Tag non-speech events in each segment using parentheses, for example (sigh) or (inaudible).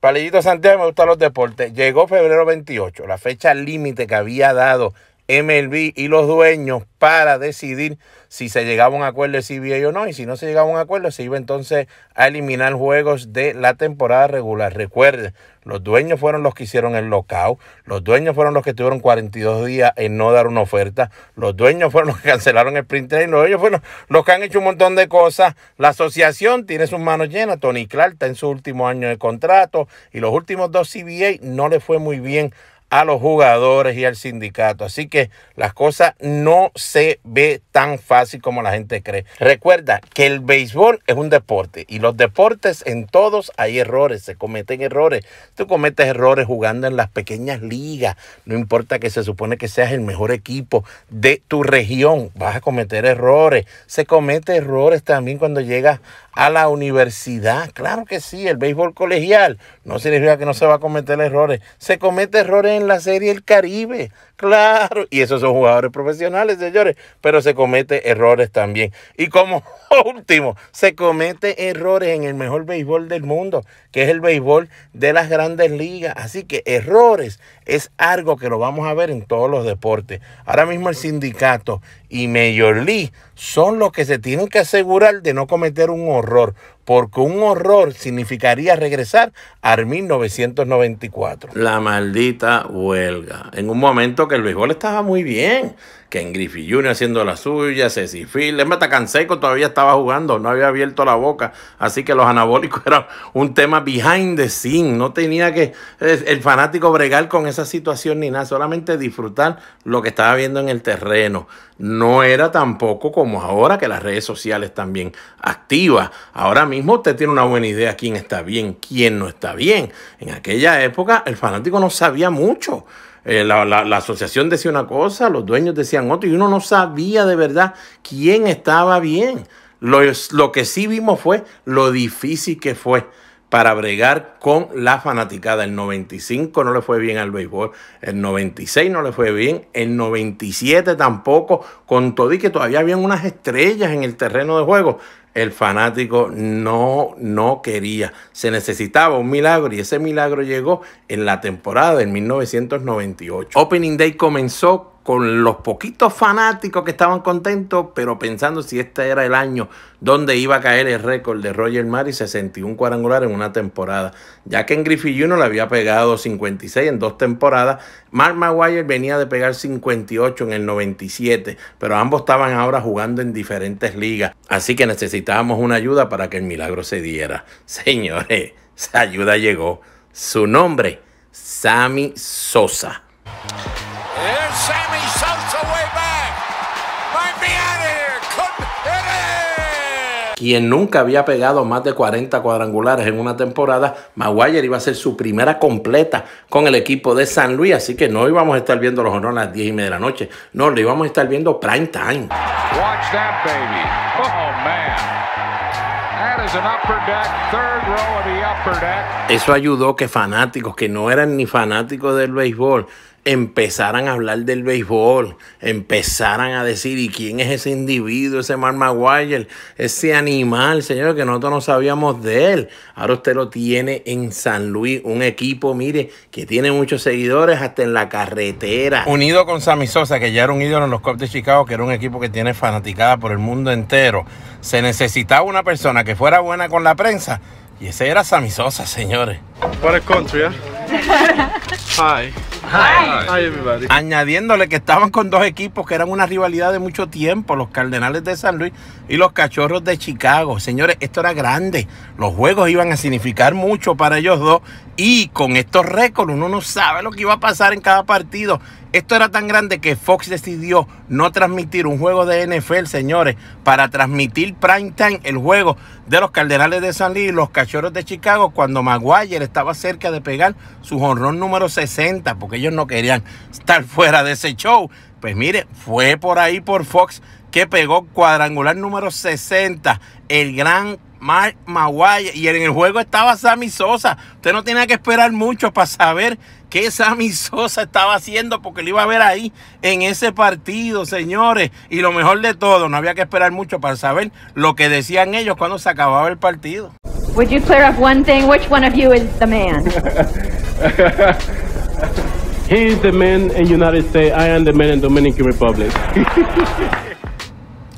Palillito Santiago me gustan los deportes. Llegó febrero 28, la fecha límite que había dado MLB y los dueños para decidir si se llegaba a un acuerdo de CBA o no. Y si no se llegaba a un acuerdo, se iba entonces a eliminar juegos de la temporada regular. Recuerden, los dueños fueron los que hicieron el lockout. Los dueños fueron los que tuvieron 42 días en no dar una oferta. Los dueños fueron los que (laughs) cancelaron el sprint. train. Los dueños fueron los que han hecho un montón de cosas. La asociación tiene sus manos llenas. Tony Clark está en su último año de contrato. Y los últimos dos CBA no le fue muy bien a los jugadores y al sindicato. Así que las cosas no se ve tan fácil como la gente cree. Recuerda que el béisbol es un deporte y los deportes en todos hay errores, se cometen errores. Tú cometes errores jugando en las pequeñas ligas, no importa que se supone que seas el mejor equipo de tu región, vas a cometer errores. Se cometen errores también cuando llegas a la universidad. Claro que sí, el béisbol colegial no significa que no se va a cometer errores. Se cometen errores en la Serie El Caribe. Claro, y esos son jugadores profesionales, señores, pero se comete errores también. Y como (laughs) último, se comete errores en el mejor béisbol del mundo, que es el béisbol de las grandes ligas. Así que errores es algo que lo vamos a ver en todos los deportes. Ahora mismo el sindicato y Major League son los que se tienen que asegurar de no cometer un horror, porque un horror significaría regresar al 1994. La maldita huelga. En un momento que el béisbol estaba muy bien. Que en Griffey Jr. haciendo la suya, Ceci Phil, es Canseco todavía estaba jugando, no había abierto la boca. Así que los anabólicos (laughs) eran un tema behind the scene. No tenía que el fanático bregar con esa situación ni nada, solamente disfrutar lo que estaba viendo en el terreno. No era tampoco como ahora que las redes sociales también activas. Ahora mismo usted tiene una buena idea quién está bien, quién no está bien. En aquella época el fanático no sabía mucho. Eh, la, la, asociación decía una cosa, los dueños decían otra, y uno no sabía de verdad quién estaba bien. Lo, lo que sí vimos fue lo difícil que fue para bregar con la fanaticada. El 95 no le fue bien al béisbol, el 96 no le fue bien, el 97 tampoco, con todo y que todavía habían unas estrellas en el terreno de juego. El fanático no, no quería. Se necesitaba un milagro y ese milagro llegó en la temporada del 1998. Opening Day comenzó con los poquitos fanáticos que estaban contentos, pero pensando si este era el año donde iba a caer el récord de Roger Maris, 61 cuadrangular en una temporada. Ya que en Griffey Jr. le había pegado 56 en dos temporadas, Mark Maguire venía de pegar 58 en el 97, pero ambos estaban ahora jugando en diferentes ligas, así que necesitábamos una ayuda para que el milagro se diera. Señores, esa ayuda llegó. Su nombre, Sammy Sosa. Sammy way back. Quien nunca había pegado más de 40 cuadrangulares en una temporada, Maguire iba a ser su primera completa con el equipo de San Luis, así que no íbamos a estar viendo los honores a las 10 y media de la noche, no, lo íbamos a estar viendo prime time. Eso ayudó que fanáticos que no eran ni fanáticos del béisbol empezaran a hablar del béisbol, empezaran a decir, ¿y quién es ese individuo, ese Mark Maguire, ese animal, señores, que nosotros no sabíamos de él? Ahora usted lo tiene en San Luis, un equipo, mire, que tiene muchos seguidores hasta en la carretera. Unido con Sammy Sosa, que ya era un ídolo en los Cubs de Chicago, que era un equipo que tiene fanaticada por el mundo entero, se necesitaba una persona que fuera buena con la prensa, y ese era Sammy Sosa, señores. Para el country, ¿eh? (laughs) Hi. Hi. everybody. Añadiéndole que estaban con dos equipos que eran una rivalidad de mucho tiempo, los Cardenales de San Luis y los Cachorros de Chicago. Señores, esto era grande. Los juegos iban a significar mucho para ellos dos y con estos récords uno no sabe lo que iba a pasar en cada partido. Esto era tan grande que Fox decidió no transmitir un juego de NFL, señores, para transmitir Prime Time, el juego de los Cardenales de San Luis y los Cachorros de Chicago cuando Maguire estaba cerca de pegar su jonrón número 60, porque ellos no querían estar (laughs) fuera de ese show. Pues mire, fue por ahí por Fox que pegó cuadrangular número 60, el gran Mark Maguire. Y en el juego estaba Sammy Sosa. Usted no tenía que esperar mucho para saber qué Sammy Sosa estaba haciendo porque lo iba a ver ahí en ese partido, señores. Y lo mejor de todo, no había que esperar mucho para saber lo que decían ellos cuando se acababa el partido. Would you clear up one thing? Which one of you is the man? (laughs) He the man in United States. I am the man in Dominican Republic. (laughs)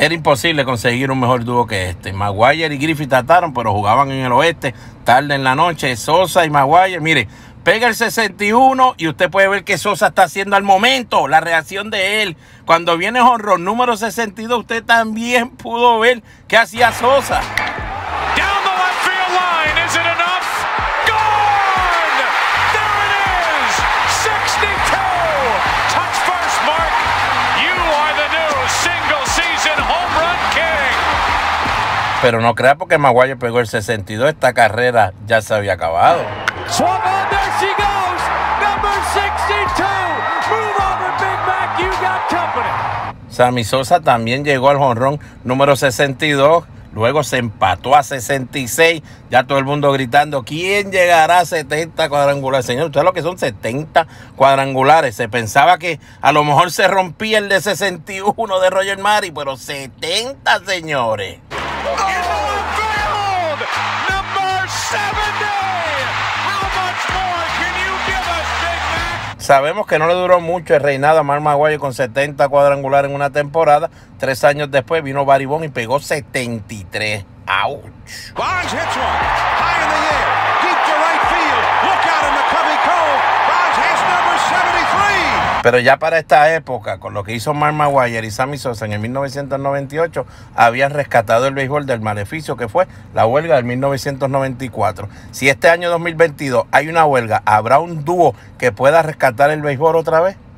Era imposible conseguir un mejor dúo que este. Maguire y Griffith trataron, pero jugaban en el oeste tarde en la noche. Sosa y Maguire, mire, pega el 61 y usted puede ver qué Sosa está haciendo al momento, la reacción de él. Cuando viene horror número 62, usted también pudo ver qué hacía Sosa. Pero no crea porque Maguayo pegó el 62, esta carrera ya se había acabado. Sammy Sosa también llegó al jonrón número 62. Luego se empató a 66. Ya todo el mundo gritando, ¿quién llegará a 70 cuadrangulares? Señor, usted lo que son 70 cuadrangulares. Se pensaba que a lo mejor se rompía el de 61 de Roger Mari, pero 70, señores. Sabemos que no le duró mucho el reinado a Mark Maguire con 70 cuadrangular en una temporada. Tres años después vino Barry Bond y pegó 73. ¡Auch! Barnes hits one. High in the air. Deep to right field. Look out in the cubby cove. Barnes has number 73. Pero ya para esta época, con lo que hizo Mark Maguire y Sammy Sosa en el 1998, habían rescatado el béisbol del maleficio que fue la huelga del 1994. Si este año 2022 hay una huelga, ¿habrá un dúo que pueda rescatar el béisbol otra vez?